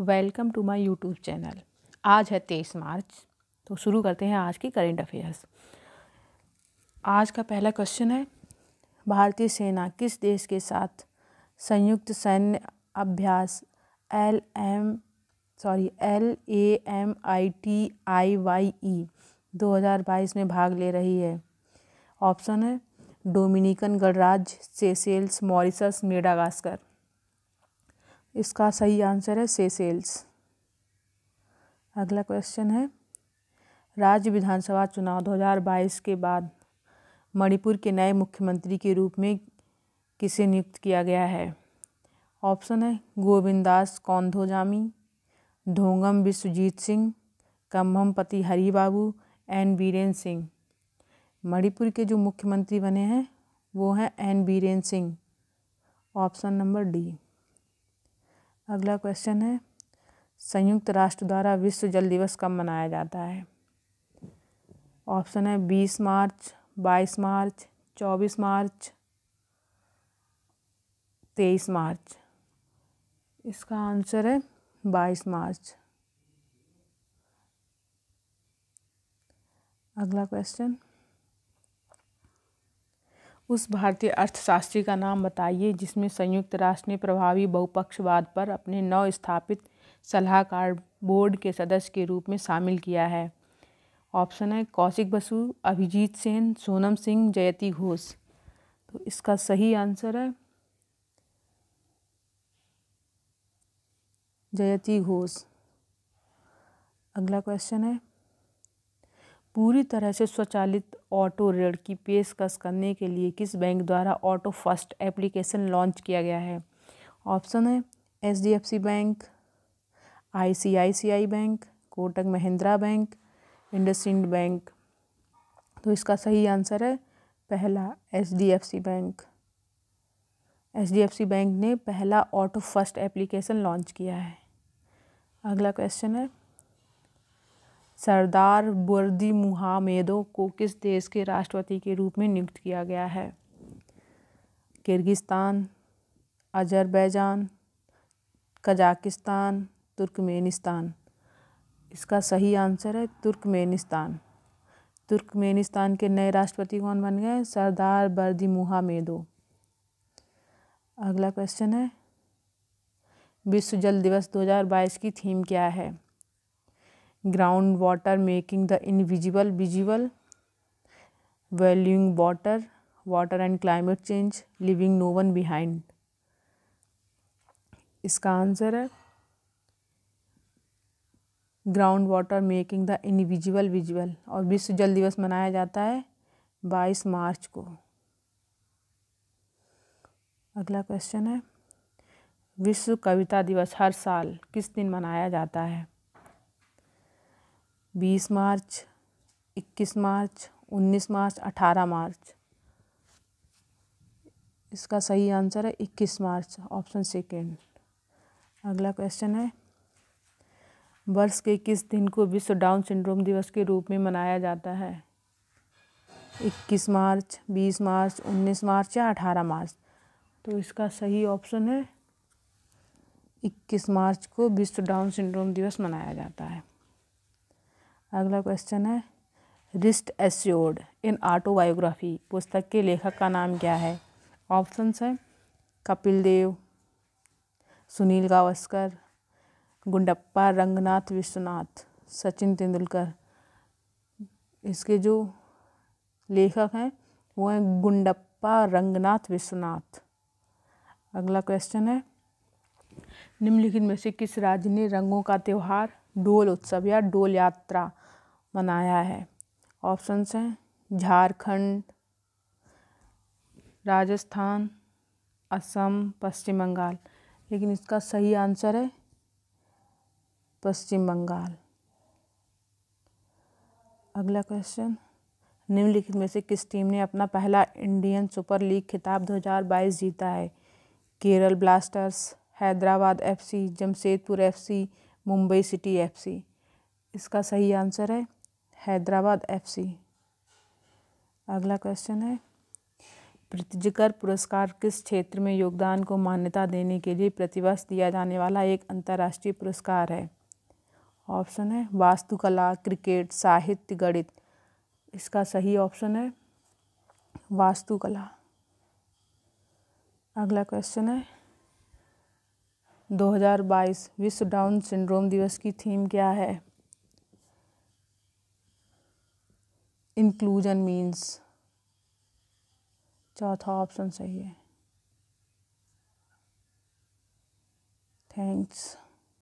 welcome to my YouTube channel आज है तेईस मार्च तो शुरू करते हैं आज की करेंट अफेयर्स आज का पहला क्वेश्चन है भारतीय सेना किस देश के साथ संयुक्त सैन्य अभ्यास L M sorry L A M I T I Y E 2022 में भाग ले रही है ऑप्शन है डोमिनिकन गणराज्य सेसेल्स मॉरिसस मेडागास्कर इसका सही आंसर है से सेल्स अगला क्वेश्चन है राज्य विधानसभा चुनाव 2022 के बाद मणिपुर के नए मुख्यमंत्री के रूप में किसे नियुक्त किया गया है ऑप्शन है गोविंदास कौंधोजामी ढोंगम विश्वजीत सिंह कम्भमपति हरिबाबू एन बीरेन सिंह मणिपुर के जो मुख्यमंत्री बने हैं वो हैं N Biren Singh option number D अगला क्वेश्चन है संयुक्त राष्ट्र द्वारा विश्व जल दिवस कब मनाया जाता है ऑप्शन है बीस मार्च बाईस मार्च चौबीस मार्च तेईस मार्च इसका आंसर है बाईस मार्च अगला क्वेश्चन उस भारतीय अर्थशास्त्री का नाम बताइए जिसमें संयुक्त राष्ट्र ने प्रभावी बहुपक्षवाद पर अपने नव स्थापित सलाहकार बोर्ड के सदस्य के रूप में शामिल किया है ऑप्शन है कौशिक बसु अभिजीत सेन सोनम सिंह जयती घोष तो इसका सही आंसर है जयती घोष अगला क्वेश्चन है पूरी तरह से स्वचालित ऑटो ऋण की पेशकश करने के लिए किस बैंक द्वारा ऑटो फर्स्ट एप्लीकेशन लॉन्च किया गया है ऑप्शन है H D F C bank I I C C I bank Kotak Mahindra bank IndusInd bank तो इसका सही आंसर है पहला H D F C bank H D F C bank ने पहला ऑटो फर्स्ट एप्लीकेशन लॉन्च किया है अगला क्वेश्चन है सरदार बुरदी मुहामेदो को किस देश के राष्ट्रपति के रूप में नियुक्त किया गया है किर्गिस्तान अजरबैजान कजाकिस्तान तुर्कमेनिस्तान इसका सही आंसर है तुर्कमेनिस्तान तुर्कमेनिस्तान के नए राष्ट्रपति कौन बन गए सरदार बर्दी मुहामेदो अगला क्वेश्चन है विश्व जल दिवस 2022 की थीम क्या है ground water making the invisible visible valuing water water and climate change living no one behind इसका आंसर है ground water making the invisible visible और विश्व जल दिवस मनाया जाता है बाईस मार्च को अगला क्वेश्चन है विश्व कविता दिवस हर साल किस दिन मनाया जाता है बीस मार्च इक्कीस मार्च उन्नीस मार्च अठारह मार्च इसका सही आंसर है इक्कीस मार्च ऑप्शन सेकेंड अगला क्वेश्चन है वर्ष के किस दिन को विश्व डाउन सिंड्रोम दिवस के रूप में मनाया जाता है इक्कीस मार्च बीस मार्च उन्नीस मार्च या अठारह मार्च तो इसका सही ऑप्शन है इक्कीस मार्च को विश्व डाउन सिंड्रोम दिवस मनाया जाता है अगला क्वेश्चन है रिस्ट एस्योर्ड इन ऑटोबायोग्राफी पुस्तक के लेखक का नाम क्या है ऑप्शंस हैं कपिल देव सुनील गावस्कर गुंडप्पा रंगनाथ विश्वनाथ सचिन तेंदुलकर इसके जो लेखक हैं वो हैं गुंडप्पा रंगनाथ विश्वनाथ अगला क्वेश्चन है निम्नलिखित में से किस राज्य ने रंगों का त्यौहार डोल उत्सव या डोल यात्रा मनाया है ऑप्शंस हैं झारखंड राजस्थान असम पश्चिम बंगाल लेकिन इसका सही आंसर है पश्चिम बंगाल अगला क्वेश्चन निम्नलिखित में से किस टीम ने अपना पहला इंडियन सुपर लीग खिताब 2022 जीता है Kerala Blasters Hyderabad FC Jamshedpur FC Mumbai City FC इसका सही आंसर है हैदराबाद एफसी अगला क्वेश्चन है प्रतिजिकर पुरस्कार किस क्षेत्र में योगदान को मान्यता देने के लिए प्रतिवर्ष दिया जाने वाला एक अंतर्राष्ट्रीय पुरस्कार है ऑप्शन है वास्तुकला क्रिकेट साहित्य गणित इसका सही ऑप्शन है वास्तुकला अगला क्वेश्चन है 2022 विश्व डाउन सिंड्रोम दिवस की थीम क्या है इंक्लूजन मीन्स चौथा ऑप्शन सही है थैंक्स